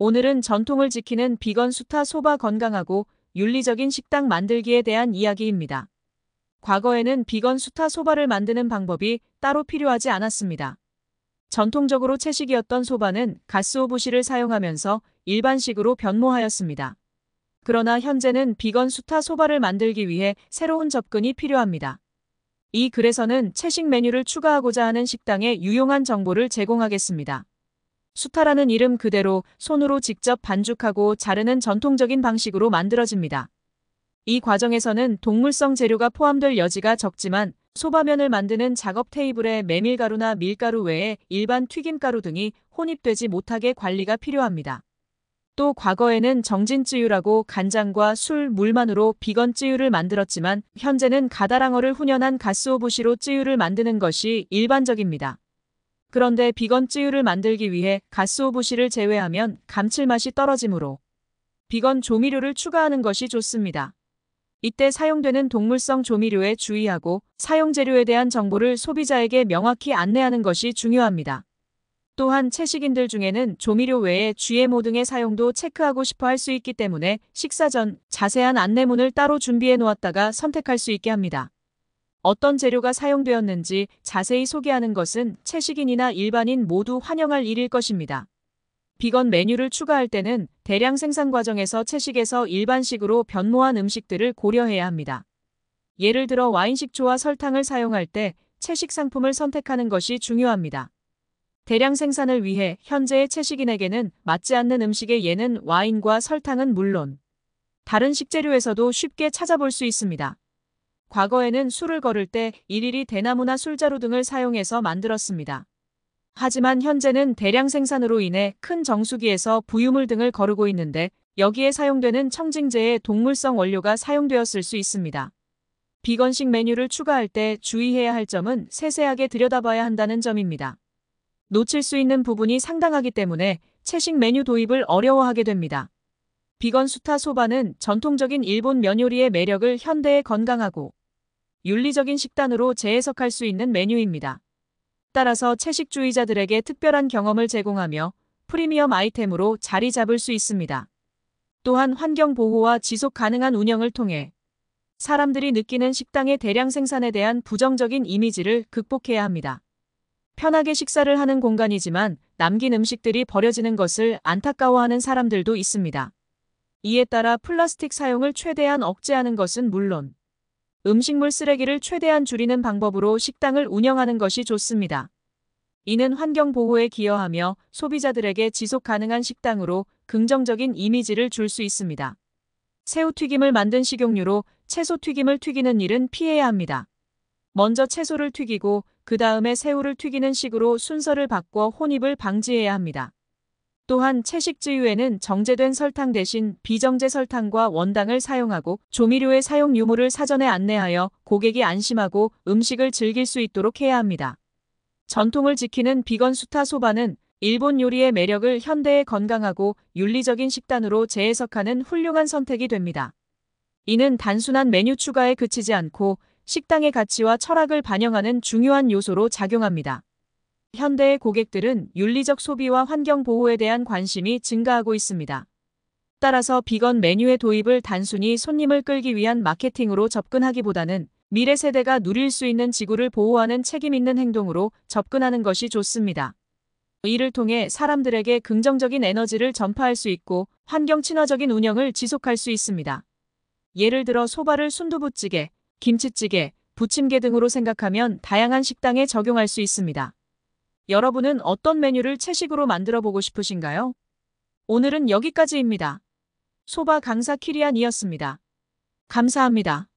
오늘은 전통을 지키는 비건 수타 소바 건강하고 윤리적인 식당 만들기에 대한 이야기입니다. 과거에는 비건 수타 소바를 만드는 방법이 따로 필요하지 않았습니다. 전통적으로 채식이었던 소바는 가스 오브시를 사용하면서 일반식으로 변모하였습니다. 그러나 현재는 비건 수타 소바를 만들기 위해 새로운 접근이 필요합니다. 이 글에서는 채식 메뉴를 추가하고자 하는 식당에 유용한 정보를 제공하겠습니다. 수타라는 이름 그대로 손으로 직접 반죽하고 자르는 전통적인 방식으로 만들어집니다. 이 과정에서는 동물성 재료가 포함될 여지가 적지만 소바면을 만드는 작업 테이블에 메밀가루나 밀가루 외에 일반 튀김가루 등이 혼입되지 못하게 관리가 필요합니다. 또 과거에는 정진찌유라고 간장과 술, 물만으로 비건 찌유를 만들었지만 현재는 가다랑어를 훈연한 가스오부시로 찌유를 만드는 것이 일반적입니다. 그런데 비건 쯔유를 만들기 위해 가스오브시를 제외하면 감칠맛이 떨어지므로 비건 조미료를 추가하는 것이 좋습니다. 이때 사용되는 동물성 조미료에 주의하고 사용 재료에 대한 정보를 소비자에게 명확히 안내하는 것이 중요합니다. 또한 채식인들 중에는 조미료 외에 GMO 등의 사용도 체크하고 싶어 할 수 있기 때문에 식사 전 자세한 안내문을 따로 준비해 놓았다가 선택할 수 있게 합니다. 어떤 재료가 사용되었는지 자세히 소개하는 것은 채식인이나 일반인 모두 환영할 일일 것입니다. 비건 메뉴를 추가할 때는 대량 생산 과정에서 채식에서 일반식으로 변모한 음식들을 고려해야 합니다. 예를 들어 와인 식초와 설탕을 사용할 때 채식 상품을 선택하는 것이 중요합니다. 대량 생산을 위해 현재의 채식인에게는 맞지 않는 음식의 예는 와인과 설탕은 물론 다른 식재료에서도 쉽게 찾아볼 수 있습니다. 과거에는 술을 거를 때 일일이 대나무나 술자루 등을 사용해서 만들었습니다. 하지만 현재는 대량 생산으로 인해 큰 정수기에서 부유물 등을 거르고 있는데 여기에 사용되는 청징제의 동물성 원료가 사용되었을 수 있습니다. 비건식 메뉴를 추가할 때 주의해야 할 점은 세세하게 들여다봐야 한다는 점입니다. 놓칠 수 있는 부분이 상당하기 때문에 채식 메뉴 도입을 어려워하게 됩니다. 비건 수타 소바는 전통적인 일본 면요리의 매력을 현대의 건강하고 윤리적인 식단으로 재해석할 수 있는 메뉴입니다. 따라서 채식주의자들에게 특별한 경험을 제공하며 프리미엄 아이템으로 자리 잡을 수 있습니다. 또한 환경 보호와 지속 가능한 운영을 통해 사람들이 느끼는 식당의 대량 생산에 대한 부정적인 이미지를 극복해야 합니다. 편하게 식사를 하는 공간이지만 남긴 음식들이 버려지는 것을 안타까워하는 사람들도 있습니다. 이에 따라 플라스틱 사용을 최대한 억제하는 것은 물론 음식물 쓰레기를 최대한 줄이는 방법으로 식당을 운영하는 것이 좋습니다. 이는 환경 보호에 기여하며 소비자들에게 지속 가능한 식당으로 긍정적인 이미지를 줄 수 있습니다. 새우튀김을 만든 식용유로 채소튀김을 튀기는 일은 피해야 합니다. 먼저 채소를 튀기고 그 다음에 새우를 튀기는 식으로 순서를 바꿔 혼입을 방지해야 합니다. 또한 채식쯔유에는 정제된 설탕 대신 비정제 설탕과 원당을 사용하고 조미료의 사용 유무를 사전에 안내하여 고객이 안심하고 음식을 즐길 수 있도록 해야 합니다. 전통을 지키는 비건 수타 소바는 일본 요리의 매력을 현대의 건강하고 윤리적인 식단으로 재해석하는 훌륭한 선택이 됩니다. 이는 단순한 메뉴 추가에 그치지 않고 식당의 가치와 철학을 반영하는 중요한 요소로 작용합니다. 현대의 고객들은 윤리적 소비와 환경 보호에 대한 관심이 증가하고 있습니다. 따라서 비건 메뉴의 도입을 단순히 손님을 끌기 위한 마케팅으로 접근하기보다는 미래 세대가 누릴 수 있는 지구를 보호하는 책임 있는 행동으로 접근하는 것이 좋습니다. 이를 통해 사람들에게 긍정적인 에너지를 전파할 수 있고 환경 친화적인 운영을 지속할 수 있습니다. 예를 들어 소바를 순두부찌개, 김치찌개, 부침개 등으로 생각하면 다양한 식당에 적용할 수 있습니다. 여러분은 어떤 메뉴를 채식으로 만들어 보고 싶으신가요? 오늘은 여기까지입니다. 소바 강사 키리안이었습니다. 감사합니다.